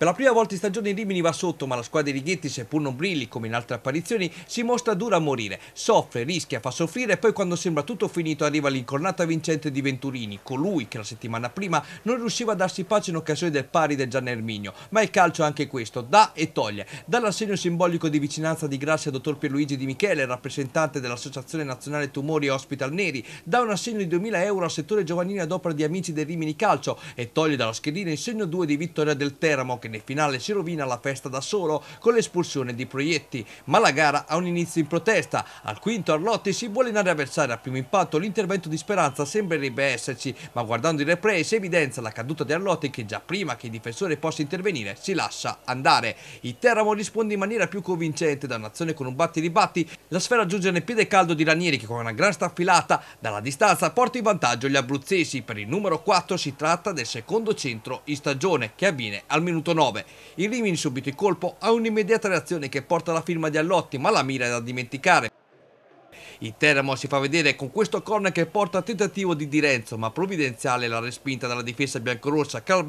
Per la prima volta in stagione Rimini va sotto, ma la squadra di Righetti, seppur non brilli come in altre apparizioni, si mostra dura a morire. Soffre, rischia, fa soffrire e poi quando sembra tutto finito arriva l'incornata vincente di Venturini, colui che la settimana prima non riusciva a darsi pace in occasione del pari del Gian Erminio. Ma il calcio anche questo, dà e toglie. Dall'assegno simbolico di vicinanza di Grazia al dottor Pierluigi Di Michele, rappresentante dell'Associazione Nazionale Tumori e Hospital Neri, dà un assegno di 2000 euro al settore giovanile ad opera di amici del Rimini Calcio e toglie dalla schedina il segno 2 di vittoria del Teramo che nel finale si rovina la festa da solo con l'espulsione di Proietti, ma la gara ha un inizio in protesta. Al quinto Arlotti si vuole in a avversaria, al primo impatto l'intervento di Speranza sembrerebbe esserci, ma guardando il replay si evidenzia la caduta di Arlotti che già prima che il difensore possa intervenire si lascia andare. Il Teramo risponde in maniera più convincente da un'azione con un batti ribatti, la sfera giunge nel piede caldo di Ranieri che con una gran staffilata dalla distanza porta in vantaggio gli abruzzesi. Per il numero 4 si tratta del secondo centro in stagione che avviene al minuto 9. 19. Il Rimini subito il colpo ha un'immediata reazione che porta alla firma di Allotti, ma la mira è da dimenticare. Il Teramo si fa vedere con questo corner che porta a tentativo di Direnzo, ma provvidenziale la respinta dalla difesa biancorossa che al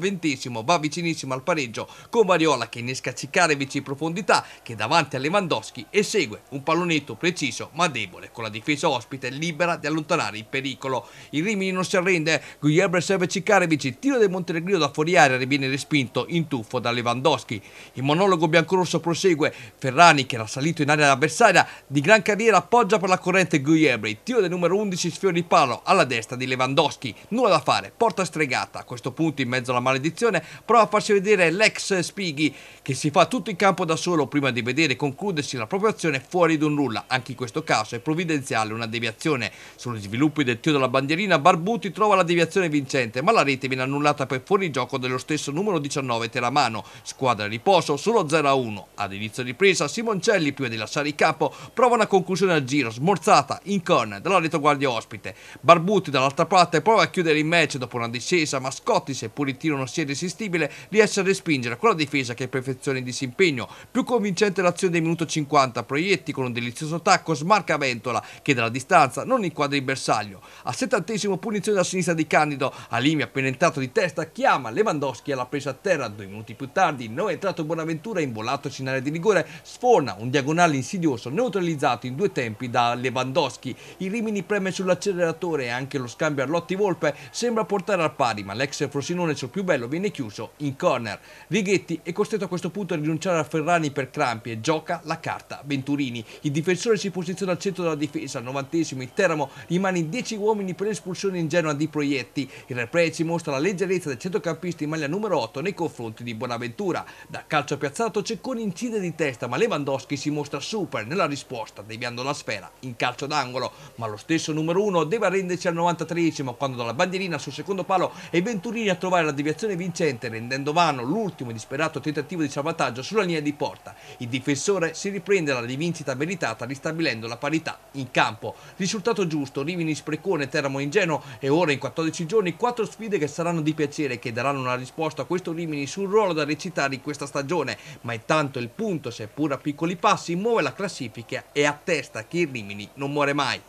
va vicinissimo al pareggio con Variola che innesca Cicarevic in profondità che davanti a Lewandowski esegue un pallonetto preciso ma debole con la difesa ospite libera di allontanare il pericolo. Il Rimini non si arrende, Guglielmo serve Cicarevic, tiro del Montenegro da fuori aria e viene respinto in tuffo da Lewandowski. Il monologo biancorosso prosegue, Ferrani che era salito in area avversaria di gran carriera appoggia per la la corrente Guiebri, tiro del numero 11 sfiori di palo alla destra di Lewandowski, nulla da fare, porta stregata, a questo punto in mezzo alla maledizione prova a farsi vedere l'ex Spighi che si fa tutto in campo da solo prima di vedere concludersi la propria azione fuori un nulla, anche in questo caso è provvidenziale una deviazione, sugli sviluppi del tiro della bandierina Barbuti trova la deviazione vincente ma la rete viene annullata per fuori gioco dello stesso numero 19 Teramano, squadra riposo solo 0-1, ad inizio ripresa Simoncelli prima di lasciare il capo prova una conclusione al giro, smorzata in corner dalla retroguardia ospite. Barbuti dall'altra parte prova a chiudere il match dopo una discesa, ma Scotti, seppur il tiro non sia irresistibile, riesce a respingere con la difesa che perfeziona il disimpegno. Più convincente l'azione del minuto 50, Proietti con un delizioso tacco smarca Ventola che dalla distanza non inquadra il bersaglio. A settantesimo punizione da sinistra di Candido, Alimi appena entrato di testa chiama Lewandowski alla presa a terra. Due minuti più tardi, non è entrato Bonaventura involato in area di rigore, sforna un diagonale insidioso neutralizzato in due tempi da Lewandowski. Il Rimini preme sull'acceleratore e anche lo scambio Arlotti-Volpe sembra portare al pari, ma l'ex Frosinone sul più bello viene chiuso in corner. Righetti è costretto a questo punto a rinunciare a Ferrani per crampi e gioca la carta Venturini. Il difensore si posiziona al centro della difesa, al novantesimo il Teramo rimane in 10 uomini per l'espulsione ingenua di Proietti. Il replay ci mostra la leggerezza del centrocampista in maglia numero 8 nei confronti di Bonaventura. Da calcio piazzato Cecconi incide di testa ma Lewandowski si mostra super nella risposta deviando la sfera in calcio d'angolo, ma lo stesso numero 1 deve arrendersi al 93 quando dalla bandierina sul secondo palo è Venturini a trovare la deviazione vincente rendendo vano l'ultimo disperato tentativo di salvataggio sulla linea di porta. Il difensore si riprende alla rivincita meritata ristabilendo la parità in campo. Risultato giusto, Rimini sprecone, Teramo ingenuo e ora in 14 giorni quattro sfide che saranno di piacere e che daranno una risposta a questo Rimini sul ruolo da recitare in questa stagione, ma intanto il punto, seppur a piccoli passi, muove la classifica e attesta che il Rimini uomini, non muore mai.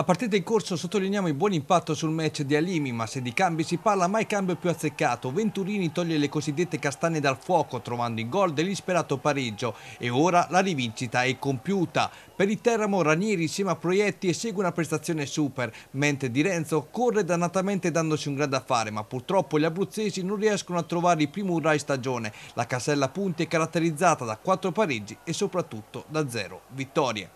A partita in corso sottolineiamo il buon impatto sul match di Alimi, ma se di cambi si parla mai cambio più azzeccato. Venturini toglie le cosiddette castagne dal fuoco trovando in gol dell'isperato pareggio e ora la rivincita è compiuta. Per il Teramo Ranieri insieme a Proietti esegue una prestazione super, mentre Di Renzo corre dannatamente dandosi un grande affare, ma purtroppo gli abruzzesi non riescono a trovare il primo urai stagione. La casella punti è caratterizzata da 4 pareggi e soprattutto da 0 vittorie.